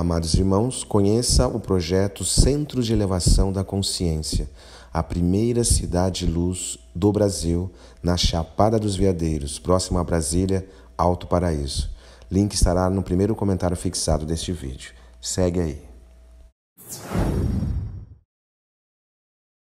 Amados irmãos, conheça o projeto Centro de Elevação da Consciência, a primeira cidade luz do Brasil, na Chapada dos Veadeiros, próximo a Brasília, Alto Paraíso. Link estará no primeiro comentário fixado deste vídeo. Segue aí.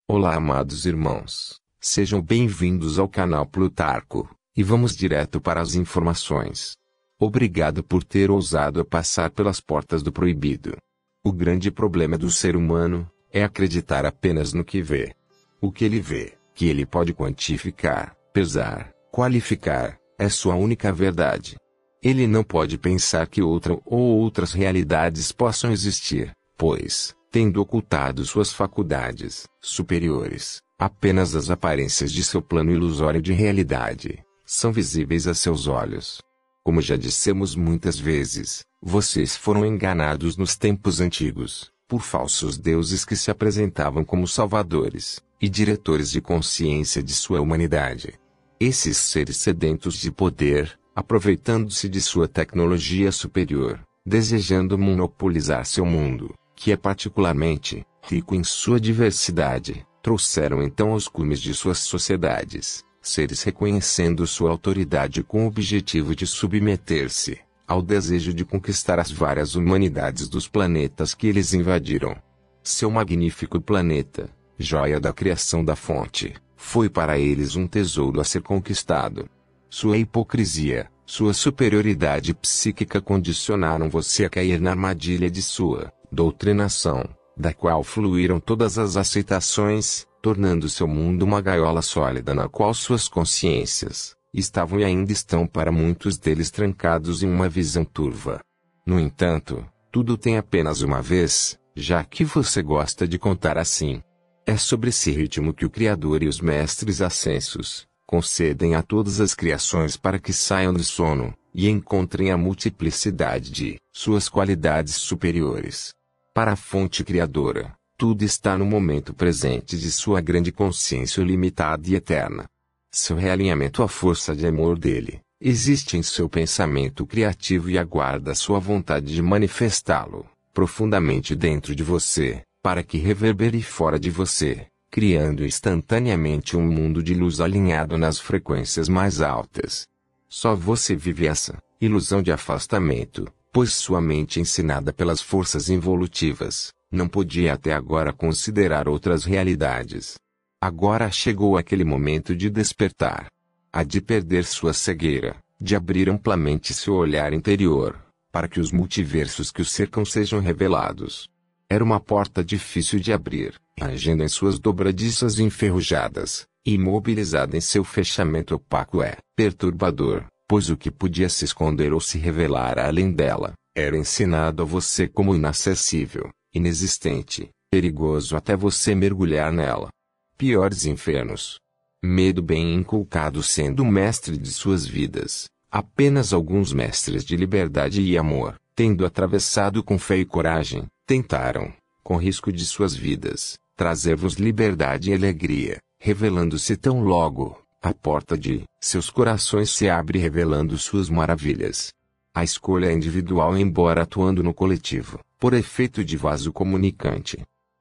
Olá, amados irmãos. Sejam bem-vindos ao canal Plutarco, e vamos direto para as informações. Obrigado por ter ousado a passar pelas portas do proibido. O grande problema do ser humano é acreditar apenas no que vê. O que ele vê, que ele pode quantificar, pesar, qualificar, é sua única verdade. Ele não pode pensar que outra ou outras realidades possam existir, pois, tendo ocultado suas faculdades superiores, apenas as aparências de seu plano ilusório de realidade são visíveis a seus olhos. Como já dissemos muitas vezes, vocês foram enganados nos tempos antigos, por falsos deuses que se apresentavam como salvadores e diretores de consciência de sua humanidade. Esses seres sedentos de poder, aproveitando-se de sua tecnologia superior, desejando monopolizar seu mundo, que é particularmente rico em sua diversidade, trouxeram então aos cumes de suas sociedades seres reconhecendo sua autoridade com o objetivo de submeter-se ao desejo de conquistar as várias humanidades dos planetas que eles invadiram. Seu magnífico planeta, joia da criação da fonte, foi para eles um tesouro a ser conquistado. Sua hipocrisia, sua superioridade psíquica condicionaram você a cair na armadilha de sua doutrinação da qual fluíram todas as aceitações, tornando seu mundo uma gaiola sólida na qual suas consciências estavam e ainda estão para muitos deles trancados em uma visão turva. No entanto, tudo tem apenas uma vez, já que você gosta de contar assim. É sobre esse ritmo que o Criador e os mestres ascensos concedem a todas as criações para que saiam do sono e encontrem a multiplicidade de suas qualidades superiores. Para a fonte criadora, tudo está no momento presente de sua grande consciência limitada e eterna. Seu realinhamento à força de amor dele existe em seu pensamento criativo e aguarda sua vontade de manifestá-lo profundamente dentro de você, para que reverbere fora de você, criando instantaneamente um mundo de luz alinhado nas frequências mais altas. Só você vive essa ilusão de afastamento, pois sua mente ensinada pelas forças involutivas, não podia até agora considerar outras realidades. Agora chegou aquele momento de despertar. A de perder sua cegueira, de abrir amplamente seu olhar interior, para que os multiversos que o cercam sejam revelados. Era uma porta difícil de abrir, rangendo em suas dobradiças enferrujadas, imobilizada em seu fechamento opaco é perturbador pois o que podia se esconder ou se revelar além dela, era ensinado a você como inacessível, inexistente, perigoso até você mergulhar nela. Piores infernos. Medo bem inculcado sendo o mestre de suas vidas, apenas alguns mestres de liberdade e amor, tendo atravessado com fé e coragem, tentaram, com risco de suas vidas, trazer-vos liberdade e alegria, revelando-se tão logo, a porta de seus corações se abre revelando suas maravilhas. A escolha é individual embora atuando no coletivo, por efeito de vaso comunicante.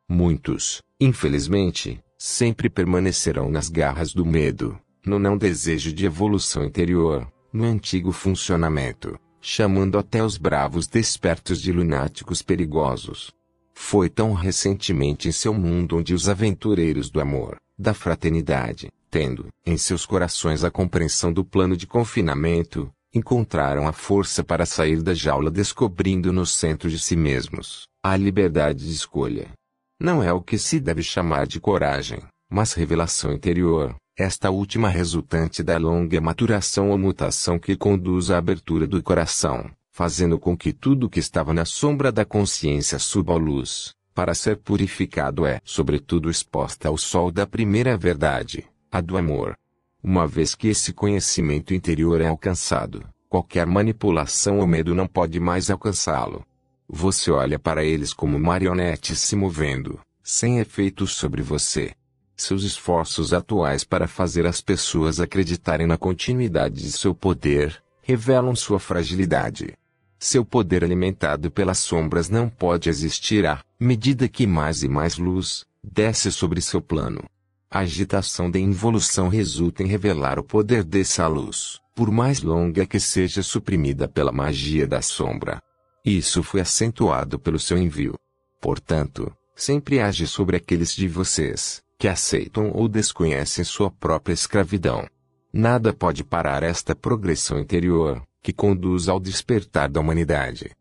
Muitos, infelizmente, sempre permanecerão nas garras do medo, no não desejo de evolução interior, no antigo funcionamento, chamando até os bravos despertos de lunáticos perigosos. Foi tão recentemente em seu mundo onde os aventureiros do amor, da fraternidade, tendo em seus corações a compreensão do plano de confinamento, encontraram a força para sair da jaula descobrindo no centro de si mesmos a liberdade de escolha. Não é o que se deve chamar de coragem, mas revelação interior, esta última resultante da longa maturação ou mutação que conduz à abertura do coração, fazendo com que tudo que estava na sombra da consciência suba à luz, para ser purificado é, sobretudo, exposta ao sol da primeira verdade a do amor. Uma vez que esse conhecimento interior é alcançado, qualquer manipulação ou medo não pode mais alcançá-lo. Você olha para eles como marionetes se movendo, sem efeito sobre você. Seus esforços atuais para fazer as pessoas acreditarem na continuidade de seu poder revelam sua fragilidade. Seu poder alimentado pelas sombras não pode existir à medida que mais e mais luz desce sobre seu plano. A agitação da involução resulta em revelar o poder dessa luz, por mais longa que seja suprimida pela magia da sombra. Isso foi acentuado pelo seu envio. Portanto, sempre age sobre aqueles de vocês que aceitam ou desconhecem sua própria escravidão. Nada pode parar esta progressão interior, que conduz ao despertar da humanidade.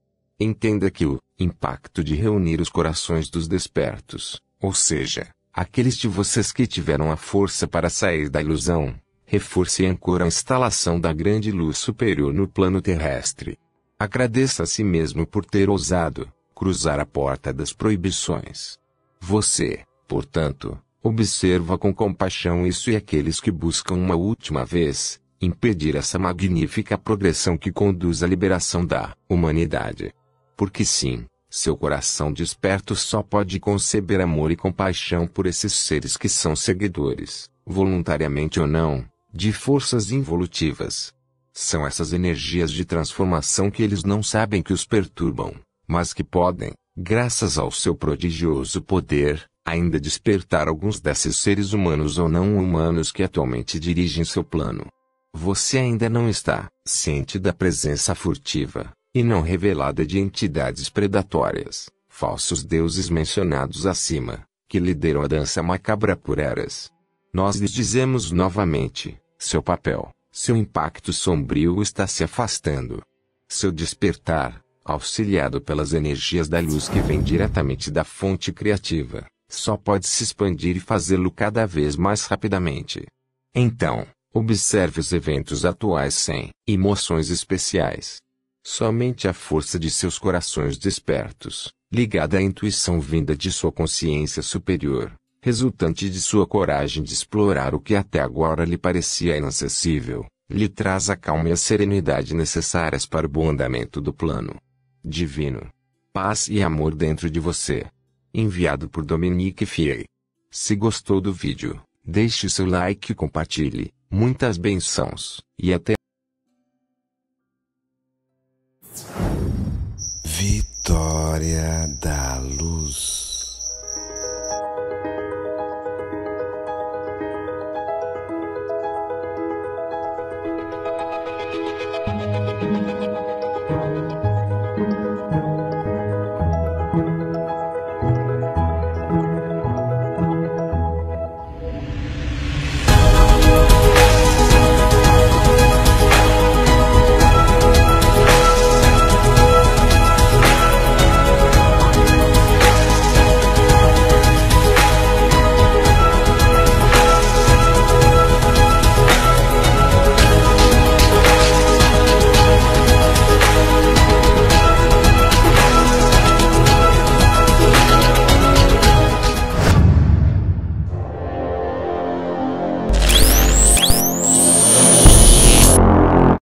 Entenda que o impacto de reunir os corações dos despertos, ou seja, Aqueles de vocês que tiveram a força para sair da ilusão, reforce e ancora a instalação da grande luz superior no plano terrestre. Agradeça a si mesmo por ter ousado cruzar a porta das proibições. Você, portanto, observa com compaixão isso e aqueles que buscam uma última vez impedir essa magnífica progressão que conduz à liberação da humanidade. Porque sim, seu coração desperto só pode conceber amor e compaixão por esses seres que são seguidores, voluntariamente ou não, de forças involutivas. São essas energias de transformação que eles não sabem que os perturbam, mas que podem, graças ao seu prodigioso poder, ainda despertar alguns desses seres humanos ou não humanos que atualmente dirigem seu plano. Você ainda não está ciente da presença furtiva, e não revelada de entidades predatórias, falsos deuses mencionados acima, que lideram a dança macabra por eras. Nós lhes dizemos novamente: seu papel, seu impacto sombrio está se afastando. Seu despertar, auxiliado pelas energias da luz que vem diretamente da fonte criativa, só pode se expandir e fazê-lo cada vez mais rapidamente. Então, observe os eventos atuais sem emoções especiais Somente a força de seus corações despertos, ligada à intuição vinda de sua consciência superior, resultante de sua coragem de explorar o que até agora lhe parecia inacessível, lhe traz a calma e a serenidade necessárias para o bom andamento do plano divino. Paz e amor dentro de você. Enviado por Dominique Fiei. Se gostou do vídeo, deixe seu like e compartilhe. Muitas bênçãos e até História da Luz.